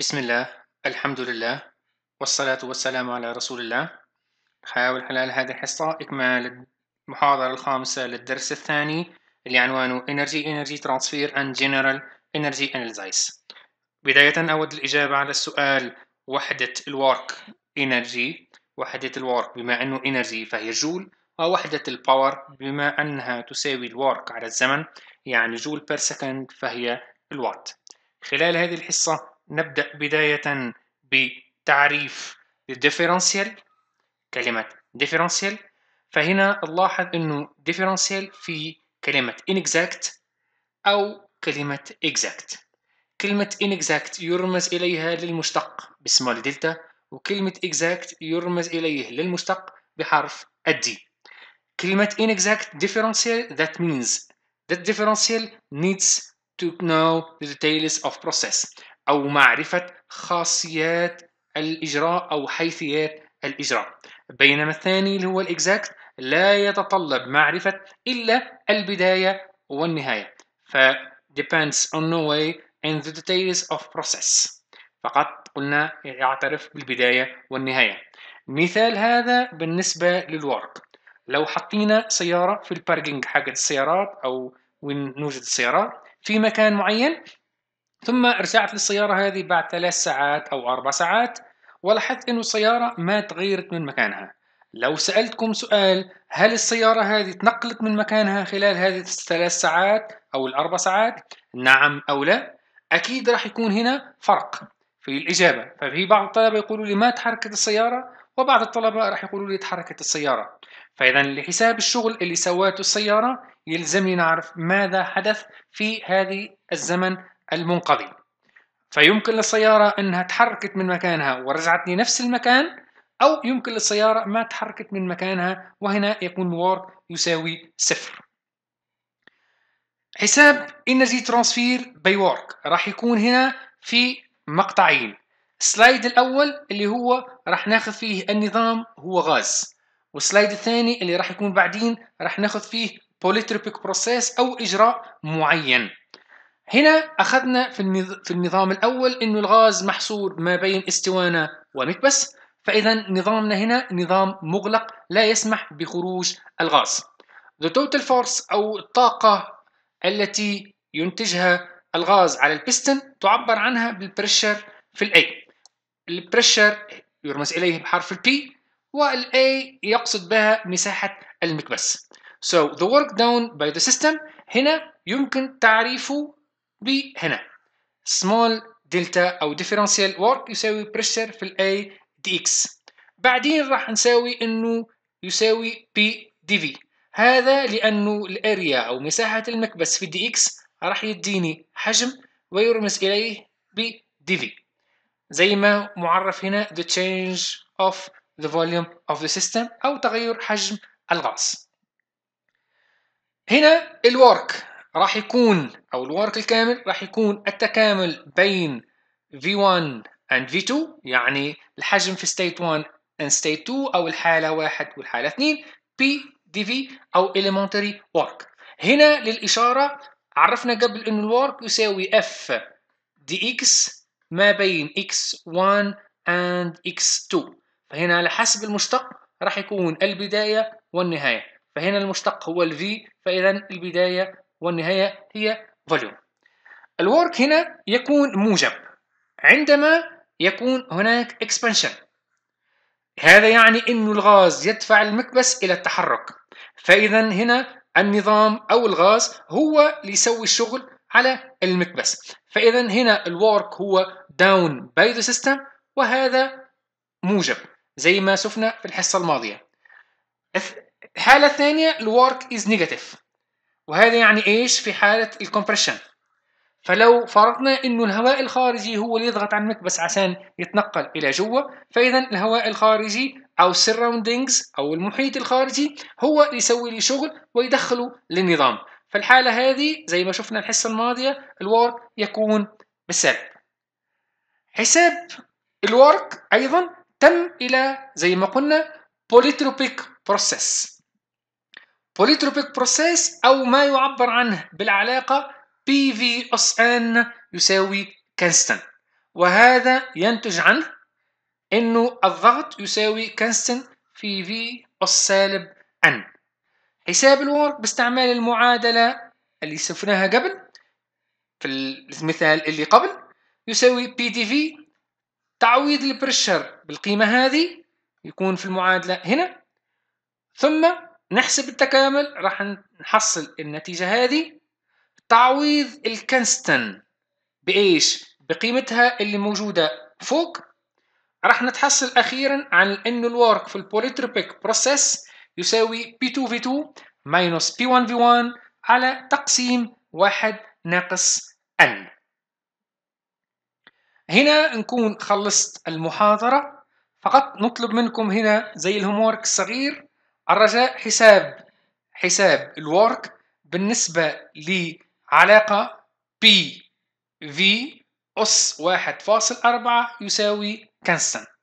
بسم الله الحمد لله والصلاة والسلام على رسول الله حاول خلال هذه الحصة إكمال المحاضرة الخامسة للدرس الثاني اللي عنوانه Energy Energy Transfer and General Energy Analysis بداية أود الإجابة على السؤال وحدة الورك Energy وحدة الورك بما أنه Energy فهي جول ووحدة الباور بما أنها تساوي الورك على الزمن يعني جول بير سكند فهي الوات خلال هذه الحصة نبدأ بداية بتعريف الديفرنسيال كلمة differential فهنا نلاحظ انه differential في كلمة inexact او كلمة exact كلمة inexact يرمز اليها للمشتق باسمه دلتا وكلمة exact يرمز اليه للمشتق بحرف الدي كلمة inexact differential that means that differential needs to know the details of process أو معرفة خاصيات الإجراء أو حيثيات الإجراء بينما الثاني اللي هو الإكزاكت لا يتطلب معرفة إلا البداية والنهاية ف depends on no way and the details of process فقط قلنا يعترف بالبداية والنهاية مثال هذا بالنسبة للورك لو حطينا سيارة في الباركينج حق السيارات أو وين نوجد السيارات في مكان معين ثم رجعت للسيارة هذه بعد ثلاث ساعات أو أربع ساعات ولاحظت أن السيارة ما تغيرت من مكانها لو سألتكم سؤال هل السيارة هذه تنقلت من مكانها خلال هذه الثلاث ساعات أو الأربع ساعات نعم أو لا أكيد راح يكون هنا فرق في الإجابة ففي بعض الطلبة يقولوا لي ما تحركت السيارة وبعض الطلبة راح يقولوا لي تحركت السيارة فإذا لحساب الشغل اللي سواته السيارة يلزمني نعرف ماذا حدث في هذه الزمن المنقضي فيمكن للسيارة أنها تحركت من مكانها ورجعت لنفس المكان أو يمكن للسيارة ما تحركت من مكانها وهنا يكون work يساوي صفر حساب انرجي ترانسفير باي وارك راح يكون هنا في مقطعين السلايد الاول اللي هو راح ناخذ فيه النظام هو غاز والسلايد الثاني اللي راح يكون بعدين راح ناخذ فيه بوليتروبيك بروسيس او اجراء معين هنا أخذنا في النظام الأول أن الغاز محصور ما بين استوانة ومكبس فإذا نظامنا هنا نظام مغلق لا يسمح بخروج الغاز The total force أو الطاقة التي ينتجها الغاز على البستن تعبر عنها بالبرشر في الاي البرشر يرمز إليه بحرف P والاي يقصد بها مساحة المكبس So the work done by the system هنا يمكن تعريفه بهنا small delta او differential work يساوي pressure في الاي dx بعدين راح نساوي انه يساوي P dV هذا لانه الاريا او مساحه المكبس في dx راح يديني حجم ويرمز اليه ب dV زي ما معرف هنا the change of the volume of the system او تغير حجم الغاز هنا الورك راح يكون او الورك الكامل راح يكون التكامل بين v1 and v2 يعني الحجم في state 1 and state 2 او الحاله 1 والحاله 2 p dv او elementary work هنا للاشاره عرفنا قبل ان الورك يساوي f dx ما بين x1 and x2 فهنا على حسب المشتق راح يكون البدايه والنهايه فهنا المشتق هو الفي فاذا البدايه والنهاية هي volume الورك هنا يكون موجب عندما يكون هناك expansion هذا يعني أن الغاز يدفع المكبس إلى التحرك فإذا هنا النظام أو الغاز هو اللي يسوي الشغل على المكبس فإذا هنا الورك هو داون by the سيستم وهذا موجب زي ما شفنا في الحصة الماضية الحالة الثانية الورك is negative وهذا يعني ايش في حالة الكمبريشن فلو فرضنا انه الهواء الخارجي هو اللي يضغط على المكبس عشان يتنقل الى جوا فاذا الهواء الخارجي او السراوندينجز او المحيط الخارجي هو اللي يسوي لي شغل ويدخله للنظام فالحالة هذه زي ما شفنا الحصة الماضية الورك يكون بالسلب حساب الورك ايضا تم الى زي ما قلنا بوليتروبيك بروسيس بوليتروبيك بروسيس أو ما يعبر عنه بالعلاقة بي في أس إن يساوي كنستن وهذا ينتج عنه أنه الضغط يساوي كنستن في في أس سالب N حساب الورك باستعمال المعادلة اللي شفناها قبل في المثال اللي قبل يساوي بي دي في تعويض البريشر بالقيمة هذه يكون في المعادلة هنا ثم نحسب التكامل راح نحصل النتيجة هذه تعويض الكنستن بإيش؟ بقيمتها اللي موجودة فوق راح نتحصل أخيرا عن أن الورك في البوليتروبيك بروسيس يساوي P2V2 ماينوس P1V1 على تقسيم واحد ناقص N هنا نكون خلصت المحاضرة فقط نطلب منكم هنا زي الهومورك الصغير الرجاء حساب حساب الورك بالنسبة لعلاقة بي في أس واحد فاصل أربعة يساوي كونستانت